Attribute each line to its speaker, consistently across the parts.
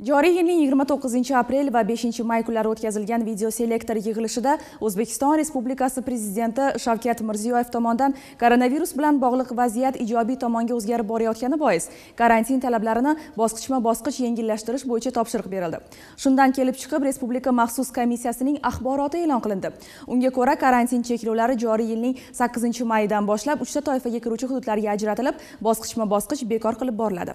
Speaker 1: joriy yilning 29 aprel va 5 may kunlari o'tkazilgan video selektor yig'ilishida o'zbekiston respublikasi prezidenti shavkat mirziyoyev tomonidan koronavirus bilan bog'liq vaziyat ijobiy tomonga o'zgarib borayotgani bois karantin talablarini bosqichma bosqich yengillashtirish bo'yicha topshiriq berildi shundan kelib chiqib respublika maxsus komissiyasining axboroti e'lon qilindi unga ko'ra karantin cheklovlari joriy yilning 8 maydan boshlab uchta toifaga kiruvchi hududlarga ajratilib bosqichma bosqich bekor qilib boriladi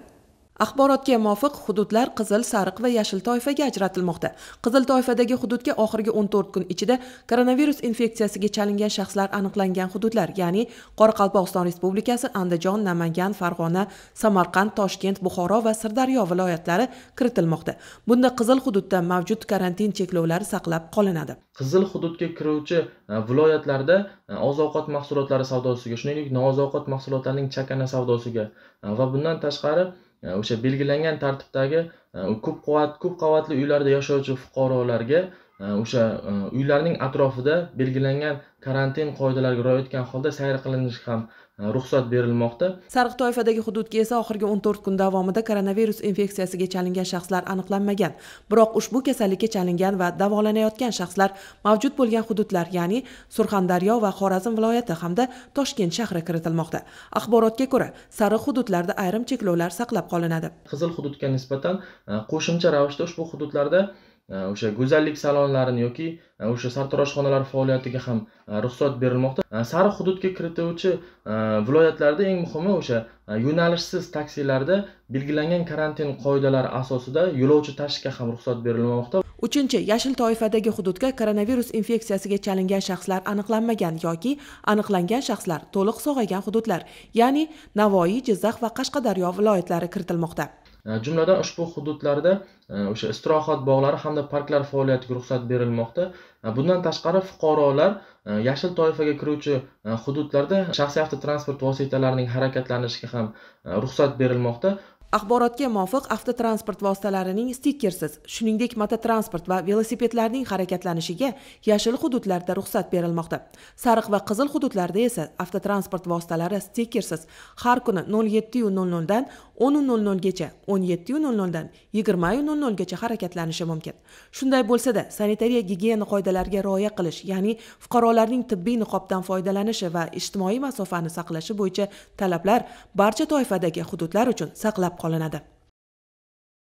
Speaker 2: axborotga muvofiq hududlar qizil sariq va yashil toifaga ajratilmoqda qizil toifadagi hududga oxirgi 14 kun ichida koronavirus infeksiyasiga chalingan shaxslar aniqlangan hududlar ya'ni qoraqalpog'iston respublikasi andijon namangan farg'ona samarqand toshkent buxoro va sirdaryo viloyatlari kiritilmoqda bunda qizil hududda mavjud karantin cheklovlari saqlab qolinadi
Speaker 3: qizil hududga kiruvchi e, viloyatlarda e, oziq ovqat mahsulotlari savdosiga shuningdek nooziq ovqat mahsulotlarining chakana savdosiga e, va bundan tashqari o'sha belgilangan tartibdagi e, ko'p qavat ko'p qavatli uylarda yashovchi fuqarolarga o'sha e, uylarning atrofida belgilangan karantin qoidalariga rioya etgan holda sayr qilinishi ham e, ruxsat berilmoqda
Speaker 2: sariq toifadagi hududga esa oxirgi 14 kun davomida koronavirus infeksiyasiga chalingan shaxslar aniqlanmagan biroq ushbu kasallikka chalingan va davolanayotgan shaxslar mavjud bo'lgan hududlar ya'ni surxondaryo va xorazm viloyati hamda toshkent shahri kiritilmoqda axborotga ko'ra sariq hududlarda ayrim cheklovlar saqlab qolinadi
Speaker 3: qizil hududga nisbatan e, qo'shimcha ravishda ushbu hududlarda o'sha go'zallik salonlarini yoki e, o'sha sartaroshxonalar faoliyatiga ham e, ruxsat berilmoqda e, sariq hududga kirituvchi viloyatlarda eng muhimi o'sha yo'nalishsiz taksilarda belgilangan karantin qoidalari asosida yo'lovchi tashishga ham ruxsat berilmoqda
Speaker 2: uchinchi yashil toifadagi hududga koronavirus infeksiyasiga chalingan shaxslar aniqlanmagan yoki aniqlangan shaxslar to'liq sog'aygan hududlar ya'ni navoiy jizzax va qashqadaryo viloyatlari kiritilmoqda
Speaker 3: jumladan ushbu hududlarda e, o'sha istirohat bog'lari hamda parklar faoliyatiga ruxsat berilmoqda e, bundan tashqari fuqarolar e, yashil toifaga kiruvchi hududlarda shaxsiy avtotransport vositalarining harakatlanishiga ham ruxsat berilmoqda
Speaker 2: axborotga muvofiq avtotransport vositalarining stikersiz shuningdek mototransport va velosipedlarning harakatlanishiga yashil hududlarda ruxsat berilmoqda sariq va qizil hududlarda esa avtotransport vositalari stikersiz har kuni 0700 dan 10:00 gacha 17:00 dan 20:00 gacha harakatlanishi mumkin shunday bo'lsa-da sanitariya gigiyena qoidalariga rioya qilish ya'ni fuqarolarning tibbiy niqobdan foydalanishi va ijtimoiy masofani saqlashi bo'yicha talablar barcha toifadagi hududlar uchun saqlab qolinadi